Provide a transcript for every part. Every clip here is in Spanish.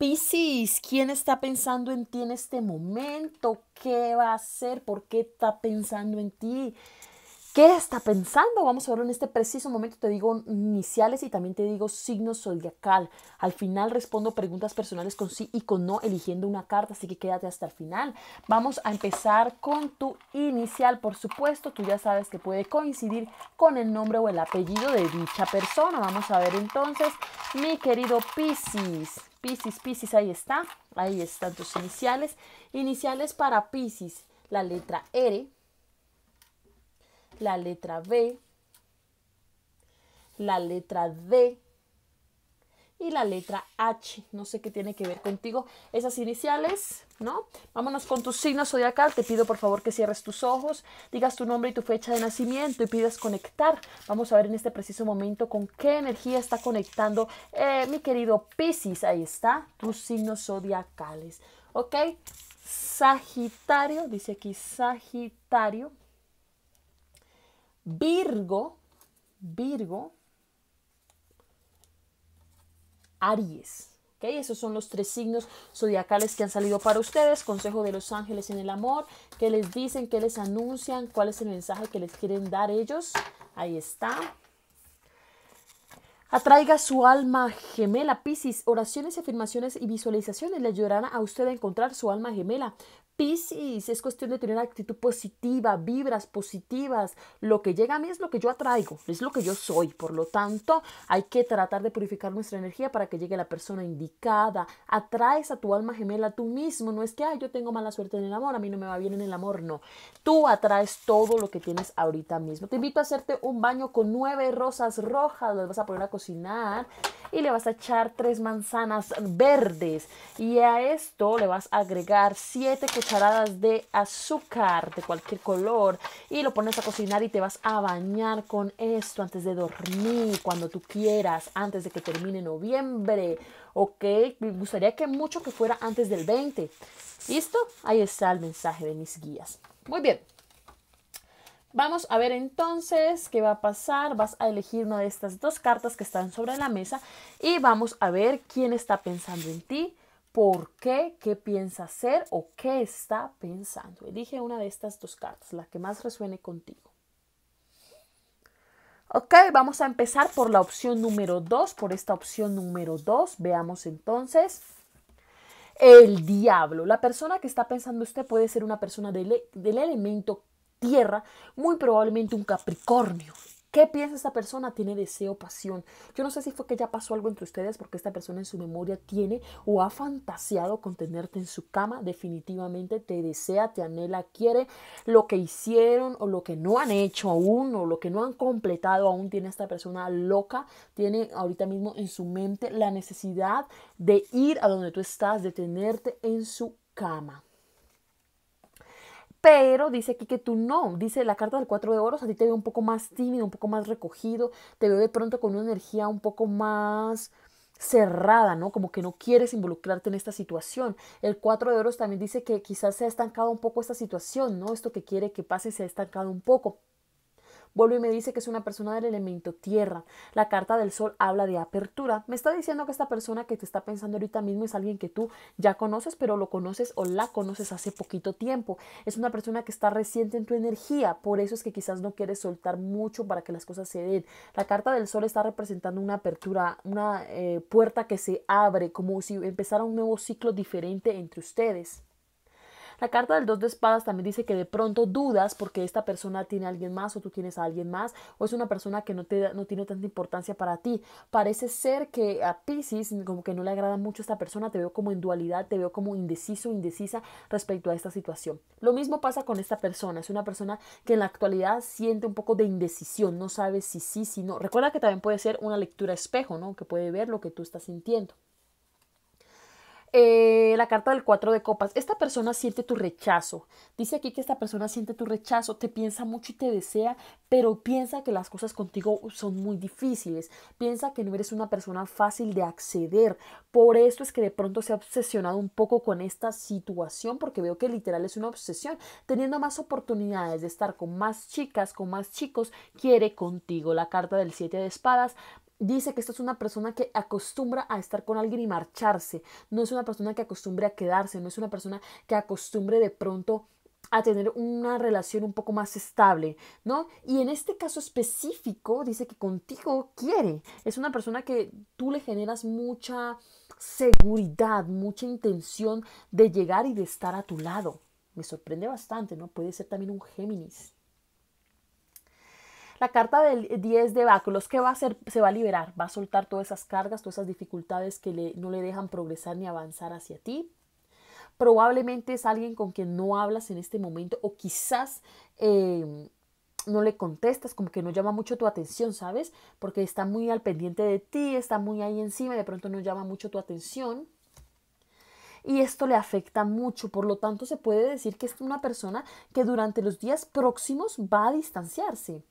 Piscis, ¿quién está pensando en ti en este momento? ¿Qué va a hacer? ¿Por qué está pensando en ti? ¿Qué está pensando? Vamos a verlo en este preciso momento. Te digo iniciales y también te digo signo zodiacal. Al final respondo preguntas personales con sí y con no, eligiendo una carta, así que quédate hasta el final. Vamos a empezar con tu inicial, por supuesto. Tú ya sabes que puede coincidir con el nombre o el apellido de dicha persona. Vamos a ver entonces, mi querido Piscis. Piscis, Pisis, ahí está. Ahí están tus iniciales. Iniciales para Piscis, la letra R, la letra B, la letra D, y la letra H. No sé qué tiene que ver contigo esas iniciales, ¿no? Vámonos con tu signo zodiacal. Te pido por favor que cierres tus ojos, digas tu nombre y tu fecha de nacimiento y pidas conectar. Vamos a ver en este preciso momento con qué energía está conectando eh, mi querido Pisces. Ahí está, tus signos zodiacales. ¿Ok? Sagitario, dice aquí Sagitario. Virgo, Virgo. Aries. Okay, esos son los tres signos zodiacales que han salido para ustedes. Consejo de los ángeles en el amor. ¿Qué les dicen? ¿Qué les anuncian? ¿Cuál es el mensaje que les quieren dar ellos? Ahí está. Atraiga su alma gemela, Piscis. Oraciones, afirmaciones y visualizaciones le ayudarán a usted a encontrar su alma gemela. Piscis, es cuestión de tener actitud positiva, vibras positivas. Lo que llega a mí es lo que yo atraigo, es lo que yo soy. Por lo tanto, hay que tratar de purificar nuestra energía para que llegue la persona indicada. Atraes a tu alma gemela tú mismo. No es que, yo tengo mala suerte en el amor, a mí no me va bien en el amor. No. Tú atraes todo lo que tienes ahorita mismo. Te invito a hacerte un baño con nueve rosas rojas. Las vas a poner a cocinar y le vas a echar tres manzanas verdes. Y a esto le vas a agregar siete cucharadas de azúcar de cualquier color y lo pones a cocinar y te vas a bañar con esto antes de dormir, cuando tú quieras, antes de que termine noviembre. Ok, me gustaría que mucho que fuera antes del 20. ¿Listo? Ahí está el mensaje de mis guías. Muy bien. Vamos a ver entonces qué va a pasar. Vas a elegir una de estas dos cartas que están sobre la mesa y vamos a ver quién está pensando en ti, por qué, qué piensa hacer o qué está pensando. Elige una de estas dos cartas, la que más resuene contigo. Ok, vamos a empezar por la opción número 2, por esta opción número 2. Veamos entonces. El diablo. La persona que está pensando usted puede ser una persona del, del elemento tierra, muy probablemente un Capricornio. ¿Qué piensa esta persona? ¿Tiene deseo, pasión? Yo no sé si fue que ya pasó algo entre ustedes porque esta persona en su memoria tiene o ha fantaseado con tenerte en su cama. Definitivamente te desea, te anhela, quiere lo que hicieron o lo que no han hecho aún o lo que no han completado aún. Tiene esta persona loca, tiene ahorita mismo en su mente la necesidad de ir a donde tú estás, de tenerte en su cama. Pero dice aquí que tú no, dice la carta del cuatro de oros, a ti te veo un poco más tímido, un poco más recogido, te veo de pronto con una energía un poco más cerrada, ¿no? Como que no quieres involucrarte en esta situación. El cuatro de oros también dice que quizás se ha estancado un poco esta situación, ¿no? Esto que quiere que pase se ha estancado un poco. Vuelve y me dice que es una persona del elemento tierra. La carta del sol habla de apertura. Me está diciendo que esta persona que te está pensando ahorita mismo es alguien que tú ya conoces, pero lo conoces o la conoces hace poquito tiempo. Es una persona que está reciente en tu energía. Por eso es que quizás no quieres soltar mucho para que las cosas se den. La carta del sol está representando una apertura, una eh, puerta que se abre, como si empezara un nuevo ciclo diferente entre ustedes. La carta del dos de espadas también dice que de pronto dudas porque esta persona tiene a alguien más o tú tienes a alguien más o es una persona que no, tiene tanta importancia para ti. Parece ser que a Pisces como que no le agrada mucho esta persona, te veo como en dualidad, te veo como indeciso, indecisa respecto a esta situación. Lo mismo pasa con esta persona, es una persona que en la actualidad siente un poco de indecisión, no sabe si sí, si no. Recuerda que también puede ser una lectura espejo, ¿no? Que puede ver lo que tú estás sintiendo. Eh, la carta del cuatro de copas. Esta persona siente tu rechazo. Dice aquí que esta persona siente tu rechazo, te piensa mucho y te desea, pero piensa que las cosas contigo son muy difíciles. Piensa que no eres una persona fácil de acceder. Por esto es que de pronto se ha obsesionado un poco con esta situación, porque veo que literal es una obsesión. Teniendo más oportunidades de estar con más chicas, con más chicos, quiere contigo. La carta del siete de espadas dice que esta es una persona que acostumbra a estar con alguien y marcharse, no es una persona que acostumbre a quedarse, no es una persona que acostumbre de pronto a tener una relación un poco más estable, ¿no? Y en este caso específico dice que contigo quiere, es una persona que tú le generas mucha seguridad, mucha intención de llegar y de estar a tu lado. Me sorprende bastante, ¿no? Puede ser también un Géminis. La carta del 10 de báculos, ¿qué va a hacer? Se va a liberar, va a soltar todas esas cargas, todas esas dificultades que no le dejan progresar ni avanzar hacia ti. Probablemente es alguien con quien no hablas en este momento o quizás... Eh, no le contestas, como que no llama mucho tu atención, ¿sabes? Porque está muy al pendiente de ti, está muy ahí encima de pronto no llama mucho tu atención. Y esto le afecta mucho, por lo tanto se puede decir que es una persona que durante los días próximos va a distanciarse.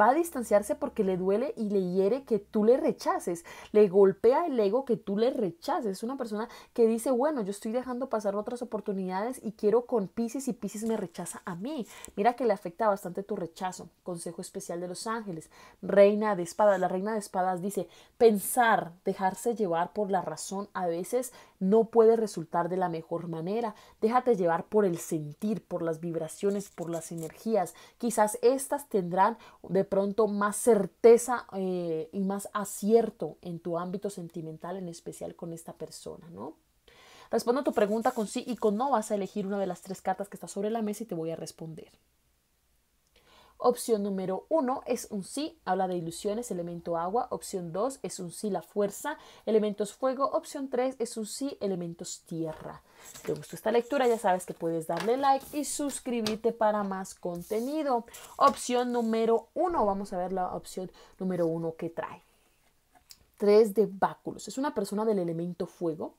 Va a distanciarse porque le duele y le hiere que tú le rechaces. Le golpea el ego que tú le rechaces. Es una persona que dice, bueno, yo estoy dejando pasar otras oportunidades y quiero con Pisces y Pisces me rechaza a mí. Mira que le afecta bastante tu rechazo. Consejo especial de los ángeles. Reina de espadas. La reina de espadas dice, pensar, dejarse llevar por la razón a veces no puede resultar de la mejor manera. Déjate llevar por el sentir, por las vibraciones, por las energías. Quizás estas tendrán de pronto más certeza eh, y más acierto en tu ámbito sentimental, en especial con esta persona, ¿no? Respondo a tu pregunta con sí y con no. Vas a elegir una de las tres cartas que está sobre la mesa y te voy a responder. Opción número uno es un sí, habla de ilusiones, elemento agua. Opción 2 es un sí, la fuerza, elementos fuego. Opción 3 es un sí, elementos tierra. Si te gustó esta lectura, ya sabes que puedes darle like y suscribirte para más contenido. Opción número uno, vamos a ver la opción número uno que trae. 3 de báculos. Es una persona del elemento fuego,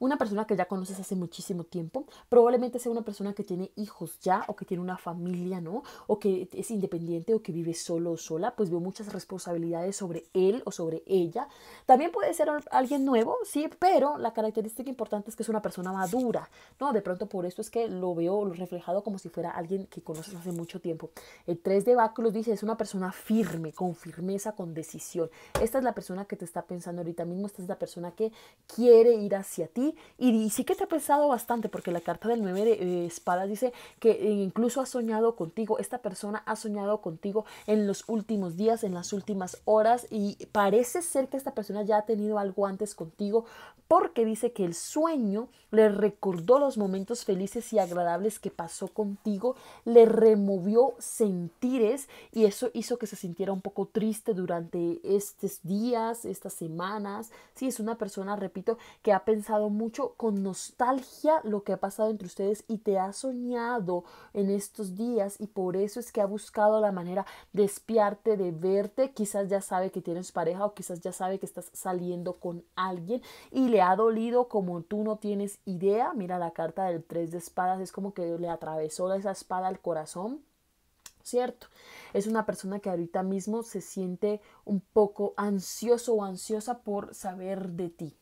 una persona que ya conoces hace muchísimo tiempo. Probablemente sea una persona que tiene hijos ya o que tiene una familia, ¿no? O que es independiente o que vive solo o sola. Pues veo muchas responsabilidades sobre él o sobre ella. También puede ser alguien nuevo, sí, pero la característica importante es que es una persona madura, ¿no? De pronto por esto es que lo veo reflejado como si fuera alguien que conoces hace mucho tiempo. El 3 de báculos dice es una persona firme, con firmeza, con decisión. Esta es la persona que te está pensando ahorita mismo, esta es la persona que quiere ir hacia ti y, sí que te ha pensado bastante porque la carta del 9 de eh, espadas dice que eh, incluso ha soñado contigo, esta persona ha soñado contigo en los últimos días, en las últimas horas y parece ser que esta persona ya ha tenido algo antes contigo porque dice que el sueño le recordó los momentos felices y agradables que pasó contigo, le removió sentires y eso hizo que se sintiera un poco triste durante estos días, estas semanas, si es una persona, repito, que ha pensado mucho con nostalgia lo que ha pasado entre ustedes y te ha soñado en estos días y por eso es que ha buscado la manera de espiarte, de verte, quizás ya sabe que tienes pareja o quizás ya sabe que estás saliendo con alguien y le ha dolido como tú no tienes idea, mira la carta del tres de espadas, es como que le atravesó esa espada al corazón ¿cierto? Es una persona que ahorita mismo se siente un poco ansioso o ansiosa por saber de ti.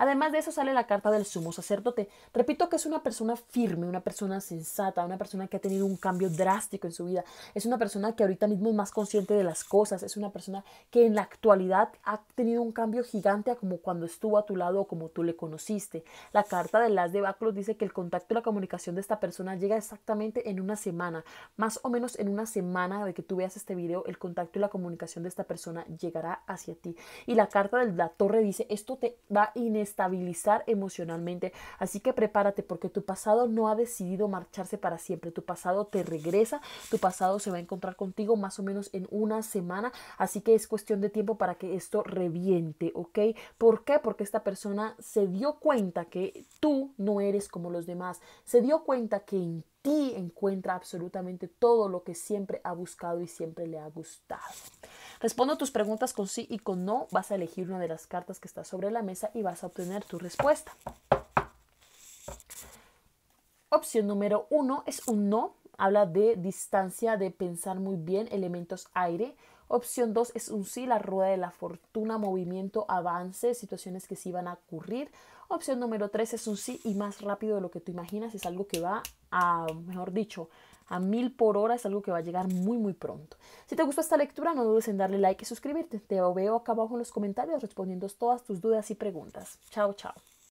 Además de eso sale la carta del sumo sacerdote. Repito que es una persona firme, una persona sensata, una persona que ha tenido un cambio drástico en su vida. Es una persona que ahorita mismo es más consciente de las cosas. Es una persona que en la actualidad ha tenido un cambio gigante como cuando estuvo a tu lado o como tú le conociste. La carta de las debáculos dice que el contacto y la comunicación de esta persona llega exactamente en una semana. Más o menos en una semana de que tú veas este video, el contacto y la comunicación de esta persona llegará hacia ti. Y la carta de la torre dice, esto te va a estabilizar emocionalmente. Así que prepárate porque tu pasado no ha decidido marcharse para siempre. Tu pasado te regresa, tu pasado se va a encontrar contigo más o menos en una semana. Así que es cuestión de tiempo para que esto reviente, ¿ok? ¿Por qué? Porque esta persona se dio cuenta que tú no eres como los demás. Se dio cuenta que en ti encuentra absolutamente todo lo que siempre ha buscado y siempre le ha gustado. Respondo tus preguntas con sí y con no. Vas a elegir una de las cartas que está sobre la mesa y vas a obtener tu respuesta. Opción número uno es un no. Habla de distancia, de pensar muy bien, elementos aire. Opción dos es un sí, la rueda de la fortuna, movimiento, avance, situaciones que sí van a ocurrir. Opción número 3 es un sí y más rápido de lo que tú imaginas, es algo que va a, mejor dicho, a mil por hora es algo que va a llegar muy muy pronto. Si te gustó esta lectura, no dudes en darle like y suscribirte. Te veo acá abajo en los comentarios respondiendo todas tus dudas y preguntas. Chao, chao.